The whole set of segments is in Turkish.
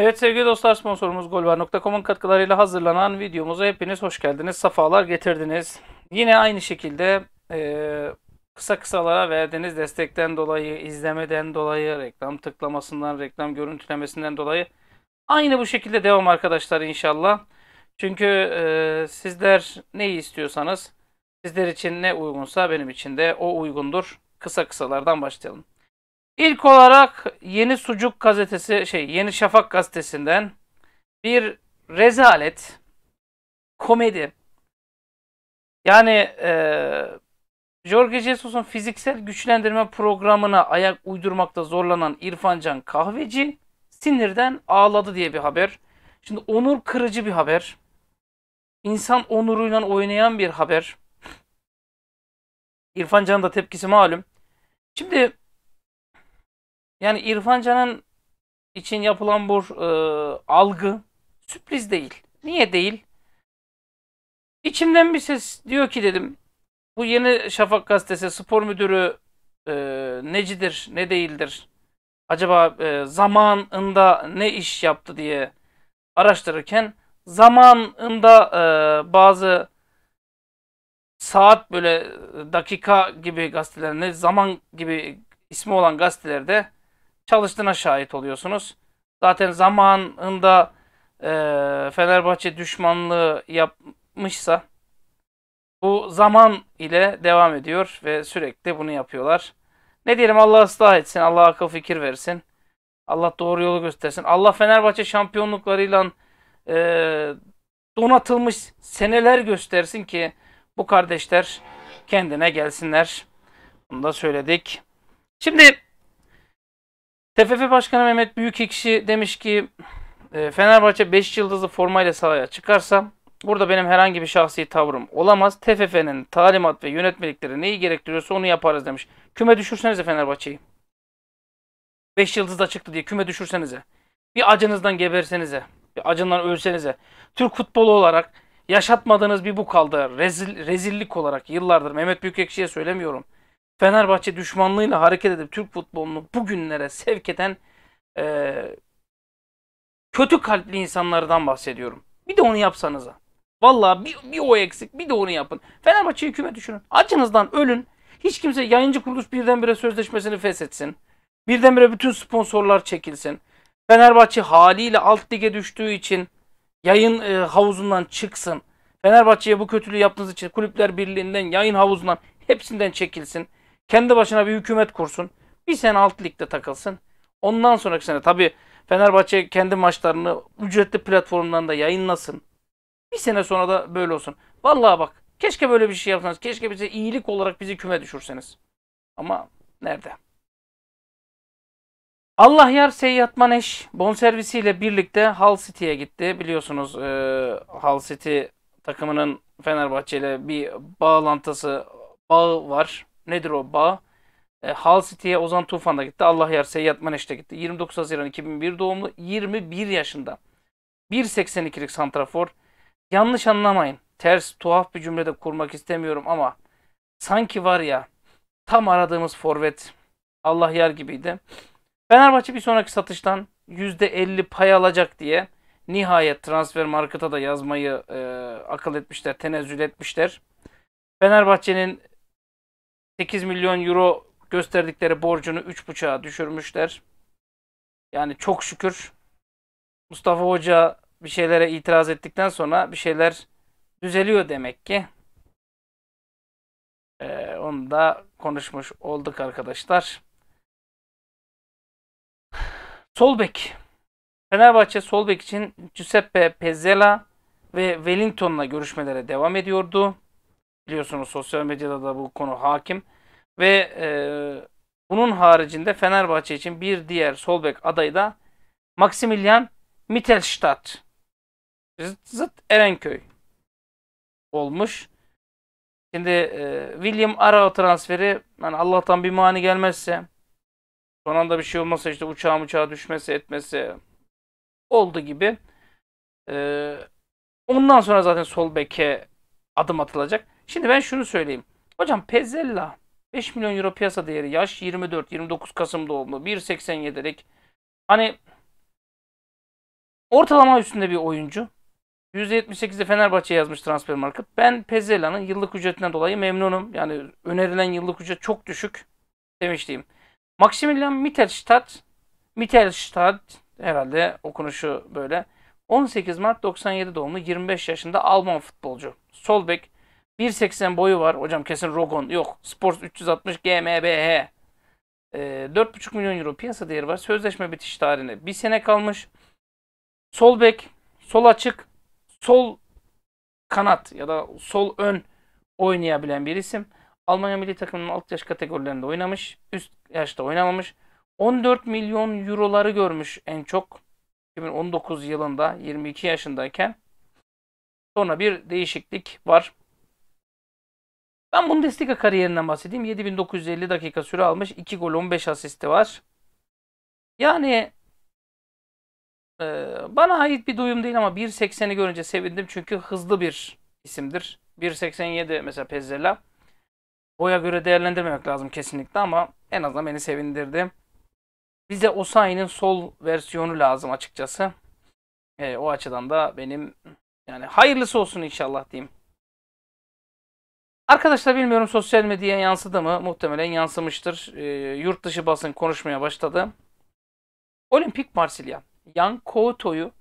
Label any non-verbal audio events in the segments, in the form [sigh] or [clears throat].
Evet sevgili dostlar sponsorumuz golvar.com'un katkılarıyla hazırlanan videomuza hepiniz hoş geldiniz. Safalar getirdiniz. Yine aynı şekilde e, kısa kısalara verdiğiniz destekten dolayı, izlemeden dolayı, reklam tıklamasından, reklam görüntülemesinden dolayı aynı bu şekilde devam arkadaşlar inşallah. Çünkü e, sizler neyi istiyorsanız sizler için ne uygunsa benim için de o uygundur. Kısa kısalardan başlayalım. İlk olarak Yeni Sucuk gazetesi şey Yeni Şafak gazetesinden bir rezalet komedi. Yani e, Jorge Jesus'un fiziksel güçlendirme programına ayak uydurmakta zorlanan İrfancan Kahveci sinirden ağladı diye bir haber. Şimdi onur kırıcı bir haber. İnsan onuruyla oynayan bir haber. İrfancan'ın da tepkisi malum. Şimdi yani İrfan Can'ın için yapılan bu e, algı sürpriz değil. Niye değil? İçimden bir ses diyor ki dedim. Bu Yeni Şafak gazetesi spor müdürü e, necidir, ne değildir? Acaba e, zamanında ne iş yaptı diye araştırırken zamanında e, bazı saat böyle e, dakika gibi gazetelerinde zaman gibi ismi olan gazetelerde çalıştığına şahit oluyorsunuz. Zaten zamanında e, Fenerbahçe düşmanlığı yapmışsa bu zaman ile devam ediyor ve sürekli bunu yapıyorlar. Ne diyelim Allah ıslah etsin, Allah akıl fikir versin. Allah doğru yolu göstersin. Allah Fenerbahçe şampiyonluklarıyla e, donatılmış seneler göstersin ki bu kardeşler kendine gelsinler. Bunu da söyledik. Şimdi TFF Başkanı Mehmet Büyükekşi demiş ki e, Fenerbahçe 5 yıldızlı formayla sahaya çıkarsa burada benim herhangi bir şahsi tavrım olamaz. TFF'nin talimat ve yönetmelikleri neyi gerektiriyorsa onu yaparız demiş. Küme düşürsenize Fenerbahçe'yi. 5 yıldız da çıktı diye küme düşürsenize. Bir acınızdan gebersenize. Bir acından ölsenize. Türk futbolu olarak yaşatmadığınız bir bu kaldı. Rezil, rezillik olarak yıllardır Mehmet Büyükekşi'ye söylemiyorum. Fenerbahçe düşmanlığıyla hareket edip Türk futbolunu bugünlere sevk eden e, kötü kalpli insanlardan bahsediyorum. Bir de onu yapsanıza. Valla bir, bir o eksik bir de onu yapın. Fenerbahçe hükümet düşünün. açınızdan ölün. Hiç kimse yayıncı kuruluş birdenbire sözleşmesini feshetsin. Birdenbire bütün sponsorlar çekilsin. Fenerbahçe haliyle alt lige düştüğü için yayın e, havuzundan çıksın. Fenerbahçe'ye bu kötülüğü yaptığınız için kulüpler birliğinden, yayın havuzundan hepsinden çekilsin. Kendi başına bir hükümet kursun. Bir sene alt ligde takılsın. Ondan sonraki sene tabii Fenerbahçe kendi maçlarını ücretli platformlarında yayınlasın. Bir sene sonra da böyle olsun. Vallahi bak keşke böyle bir şey yapsanız. Keşke bize iyilik olarak bizi küme düşürseniz. Ama nerede? Allah yar Seyyat Maneş bonservisiyle birlikte Hull City'ye gitti. Biliyorsunuz e, Hull City takımının Fenerbahçe ile bir bağlantısı, bağı var nedir o bağ? E, Hal City'ye Ozan Tufan da gitti. Allah yar Seyyat Maneş gitti. 29 Haziran 2001 doğumlu 21 yaşında. 1.82'lik santrafor. Yanlış anlamayın. Ters tuhaf bir cümlede kurmak istemiyorum ama sanki var ya tam aradığımız forvet Allah yar gibiydi. Fenerbahçe bir sonraki satıştan %50 pay alacak diye nihayet transfer marketa da yazmayı e, akıl etmişler, tenezzül etmişler. Fenerbahçe'nin 8 milyon euro gösterdikleri borcunu 3,5'a düşürmüşler. Yani çok şükür Mustafa Hoca bir şeylere itiraz ettikten sonra bir şeyler düzeliyor demek ki. Ee, onu da konuşmuş olduk arkadaşlar. Solbek. Fenerbahçe Solbek için Giuseppe Pezzella ve Wellington'la görüşmelere devam ediyordu. Biliyorsunuz sosyal medyada da bu konu hakim. Ve e, bunun haricinde Fenerbahçe için bir diğer solbek adayı da Maximilian Mittelstadt. Zıt Erenköy olmuş. Şimdi e, William Arao transferi yani Allah'tan bir mani gelmezse son anda bir şey olmasa işte uçağa uçağa düşmesi etmesi oldu gibi. E, ondan sonra zaten sol beke adım atılacak. Şimdi ben şunu söyleyeyim. Hocam Pezzella 5 milyon euro piyasa değeri. Yaş 24, 29 Kasım doğumlu. 1.87'lik. Hani ortalama üstünde bir oyuncu. %78'de Fenerbahçe yazmış transfer market. Ben Pezela'nın yıllık ücretinden dolayı memnunum. Yani önerilen yıllık ücret çok düşük demiştim. Maximilian Mittelstadt Mittelstadt herhalde okunuşu böyle. 18 Mart 97 doğumlu 25 yaşında Alman futbolcu. Solbek. 1.80 boyu var. Hocam kesin Rogon. Yok. Sports 360 GmbH. E, 4.5 milyon euro piyasa değeri var. Sözleşme bitiş tarihine bir sene kalmış. Sol bek, sol açık, sol kanat ya da sol ön oynayabilen bir isim. Almanya milli takımının alt yaş kategorilerinde oynamış. Üst yaşta oynamamış. 14 milyon euroları görmüş en çok. 2019 yılında 22 yaşındayken. Sonra bir değişiklik var. Ben Bundesliga kariyerinden bahsedeyim. 7950 dakika süre almış. 2 gol 15 asisti var. Yani e, bana ait bir duyum değil ama 1.80'i görünce sevindim. Çünkü hızlı bir isimdir. 1.87 mesela Pezzella. Boya göre değerlendirmemek lazım kesinlikle ama en azından beni sevindirdi. Bize Osayi'nin sol versiyonu lazım açıkçası. E, o açıdan da benim yani hayırlısı olsun inşallah diyeyim. Arkadaşlar bilmiyorum sosyal medyaya yansıdı mı? Muhtemelen yansımıştır. E, yurt dışı basın konuşmaya başladı. Olimpik Marsilya, Yan Couto'yu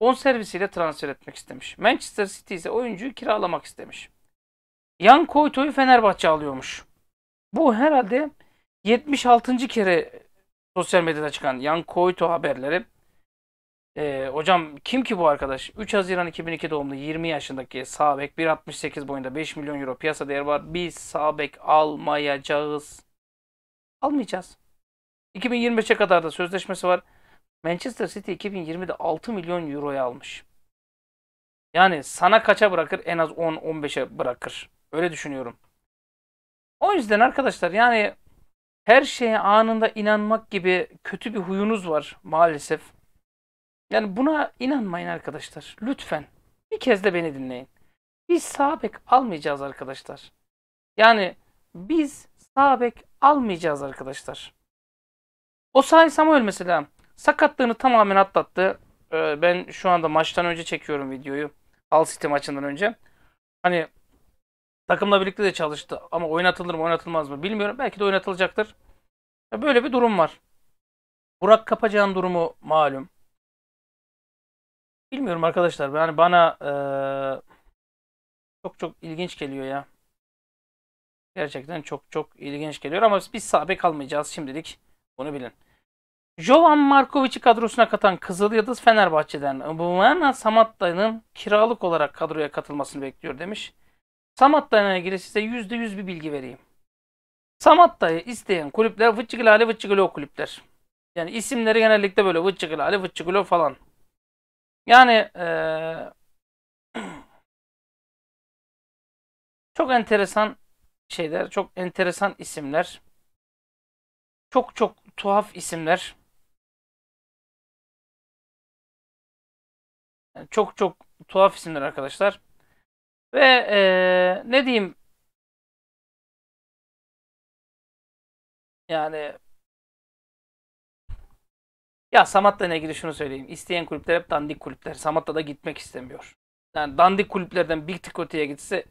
bonservisiyle transfer etmek istemiş. Manchester City ise oyuncuyu kiralamak istemiş. Yan Couto'yu Fenerbahçe alıyormuş. Bu herhalde 76. kere sosyal medyada çıkan Yan Couto haberleri. E, hocam kim ki bu arkadaş? 3 Haziran 2002 doğumlu 20 yaşındaki sağ bek 1.68 boyunda 5 milyon euro piyasa değeri var. Biz sağ bek almayacağız. Almayacağız. 2025'e kadar da sözleşmesi var. Manchester City 2020'de 6 milyon euroya almış. Yani sana kaça bırakır? En az 10-15'e bırakır. Öyle düşünüyorum. O yüzden arkadaşlar yani her şeye anında inanmak gibi kötü bir huyunuz var maalesef. Yani buna inanmayın arkadaşlar. Lütfen. Bir kez de beni dinleyin. Biz sabek almayacağız arkadaşlar. Yani biz sabek almayacağız arkadaşlar. O sahi Samuel mesela sakatlığını tamamen atlattı. Ee, ben şu anda maçtan önce çekiyorum videoyu. Al City maçından önce. Hani takımla birlikte de çalıştı ama oynatılır mı oynatılmaz mı bilmiyorum. Belki de oynatılacaktır. Böyle bir durum var. Burak Kapacan durumu malum. Bilmiyorum arkadaşlar. Yani bana e, çok çok ilginç geliyor ya. Gerçekten çok çok ilginç geliyor ama biz sabe kalmayacağız şimdilik. Bunu bilin. Jovan Markovic'i kadrosuna katan Kızıl Yıldız Fenerbahçe'den Mbumana Samatta'nın kiralık olarak kadroya katılmasını bekliyor demiş. Samatta'yla ilgili size %100 bir bilgi vereyim. Samatta'yı isteyen kulüpler Vıççıgılı Ali Vıççıgılı kulüpler. Yani isimleri genellikle böyle Vıççıgılı Ali falan. Yani e, [clears throat] çok enteresan şeyler, çok enteresan isimler. Çok çok tuhaf isimler. Yani çok çok tuhaf isimler arkadaşlar. Ve e, ne diyeyim? Yani ya Samatta'yla ilgili şunu söyleyeyim. İsteyen kulüpler hep dandik kulüpler. Samatta da gitmek istemiyor. Yani dandik kulüplerden bir tık öteye gitse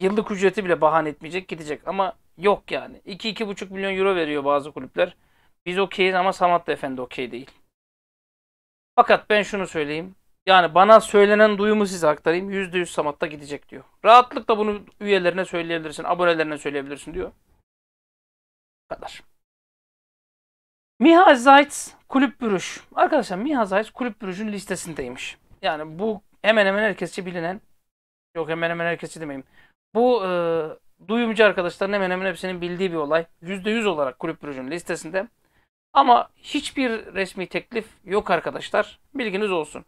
yıllık ücreti bile bahane etmeyecek gidecek. Ama yok yani. 2-2,5 milyon euro veriyor bazı kulüpler. Biz okeyiz ama Samatta Efendi okey değil. Fakat ben şunu söyleyeyim. Yani bana söylenen duyumu size aktarayım. %100 Samat'ta gidecek diyor. Rahatlıkla bunu üyelerine söyleyebilirsin, abonelerine söyleyebilirsin diyor. Bu kadar. Miha Zayt's Kulüp Bürüş. Arkadaşlar Miha Zayt Kulüp Bürüş'ün listesindeymiş. Yani bu hemen hemen herkesçe bilinen, yok hemen hemen herkesçe demeyeyim. Bu e, duyumcu arkadaşların hemen hemen hepsinin bildiği bir olay. %100 olarak Kulüp Bürüş'ün listesinde. Ama hiçbir resmi teklif yok arkadaşlar. Bilginiz olsun.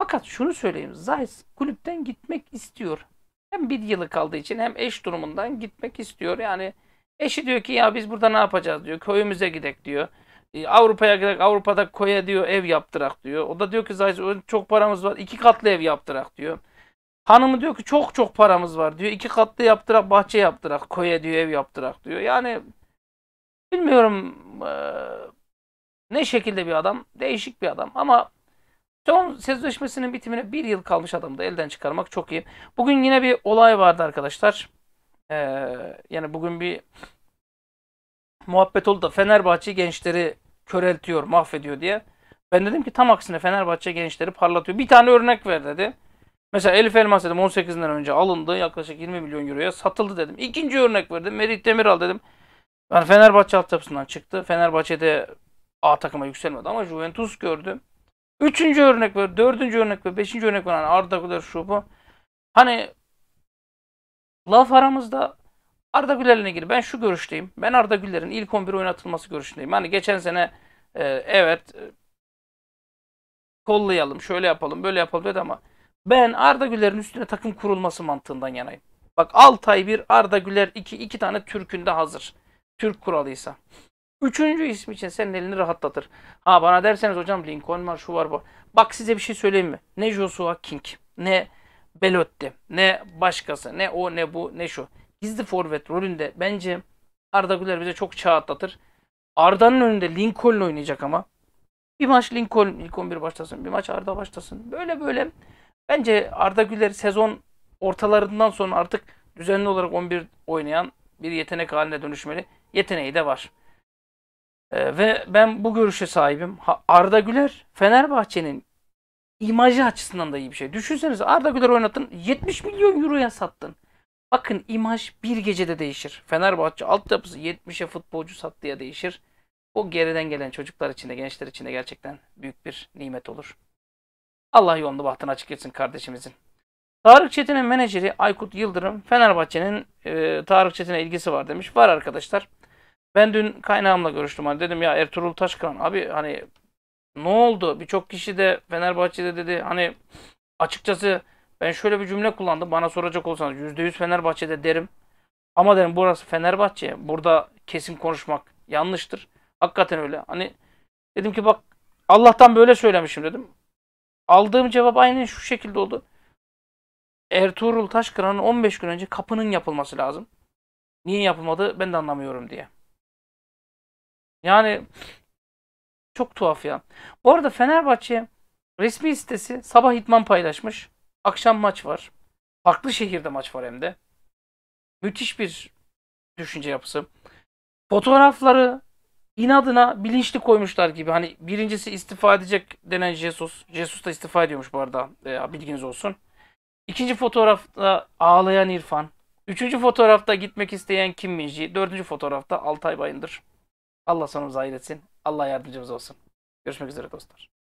Fakat şunu söyleyeyim. Zayt kulüpten gitmek istiyor. Hem bir yılı kaldığı için hem eş durumundan gitmek istiyor. Yani eşi diyor ki ya biz burada ne yapacağız diyor. Köyümüze gidek diyor. E, Avrupa'ya giderek Avrupa'da koya diyor ev yaptırak diyor. O da diyor ki zaten çok paramız var. iki katlı ev yaptırak diyor. Hanımı diyor ki çok çok paramız var diyor. iki katlı yaptırak bahçe yaptırak koya diyor ev yaptırak diyor. Yani bilmiyorum e, ne şekilde bir adam. Değişik bir adam ama Son sözleşmesinin bitimine bir yıl kalmış adamı da elden çıkarmak çok iyi. Bugün yine bir olay vardı arkadaşlar. Ee, yani bugün bir muhabbet oldu da Fenerbahçe gençleri köreltiyor, mahvediyor diye. Ben dedim ki tam aksine Fenerbahçe gençleri parlatıyor. Bir tane örnek ver dedi. Mesela Elif Elmas dedim 18'inden önce alındı. Yaklaşık 20 milyon euroya satıldı dedim. İkinci örnek verdim. Merih Demiral dedim. Yani Fenerbahçe altyapısından çıktı. Fenerbahçe'de A takıma yükselmedi ama Juventus gördüm. Üçüncü örnek ver, dördüncü örnek ver, beşinci örnek ver. Hani Arda Güler şu bu. Hani laf aramızda Arda Güler'le ilgili ben şu görüşteyim. Ben Arda Güler'in ilk 11 oynatılması görüşündeyim. Hani geçen sene e, evet e, kollayalım, şöyle yapalım, böyle yapalım dedi ama ben Arda Güler'in üstüne takım kurulması mantığından yanayım. Bak 6 ay bir Arda Güler 2, 2 tane Türk'ün de hazır. Türk kuralıysa. Üçüncü ismi için senin elini rahatlatır. Ha bana derseniz hocam Lincoln var, şu var bu. Bak size bir şey söyleyeyim mi? Ne Joshua King, ne Belotti, ne başkası, ne o, ne bu, ne şu gizli forvet rolünde bence Arda Güler bize çok çağ atlatır. Arda'nın önünde Lincoln oynayacak ama. Bir maç Lincoln ilk 11 başlasın, bir maç Arda başlasın. Böyle böyle bence Arda Güler sezon ortalarından sonra artık düzenli olarak 11 oynayan bir yetenek haline dönüşmeli. Yeteneği de var. Ee, ve ben bu görüşe sahibim. Arda Güler Fenerbahçe'nin imajı açısından da iyi bir şey. Düşünsenize Arda Güler oynattın 70 milyon euroya sattın. Bakın imaj bir gecede değişir. Fenerbahçe altyapısı 70'e futbolcu sattıya değişir. O geriden gelen çocuklar için de gençler için de gerçekten büyük bir nimet olur. Allah yolunu bahtını açık etsin kardeşimizin. Tarık Çetin'in menajeri Aykut Yıldırım Fenerbahçe'nin e, Tarık Çetin'e ilgisi var demiş. Var arkadaşlar. Ben dün kaynağımla görüştüm. Hani dedim ya Ertuğrul Taşkıran abi hani ne oldu? Birçok kişi de Fenerbahçe'de dedi hani açıkçası ben şöyle bir cümle kullandım. Bana soracak olsanız %100 Fenerbahçe'de derim. Ama derim burası Fenerbahçe. Burada kesin konuşmak yanlıştır. Hakikaten öyle. Hani dedim ki bak Allah'tan böyle söylemişim dedim. Aldığım cevap aynen şu şekilde oldu. Ertuğrul Taşkıran'ın 15 gün önce kapının yapılması lazım. Niye yapılmadı ben de anlamıyorum diye. Yani çok tuhaf ya. Bu arada Fenerbahçe resmi sitesi sabah idman paylaşmış. Akşam maç var. Farklı şehirde maç var hem de. Müthiş bir düşünce yapısı. Fotoğrafları inadına bilinçli koymuşlar gibi. Hani birincisi istifa edecek denen Jesus. Jesus da istifa ediyormuş bu arada. E, bilginiz olsun. İkinci fotoğrafta ağlayan İrfan. Üçüncü fotoğrafta gitmek isteyen Kim Minji. Dördüncü fotoğrafta Altay Bayındır. Allah sonumuzu hayretsin. Allah yardımcımız olsun. Görüşmek üzere dostlar.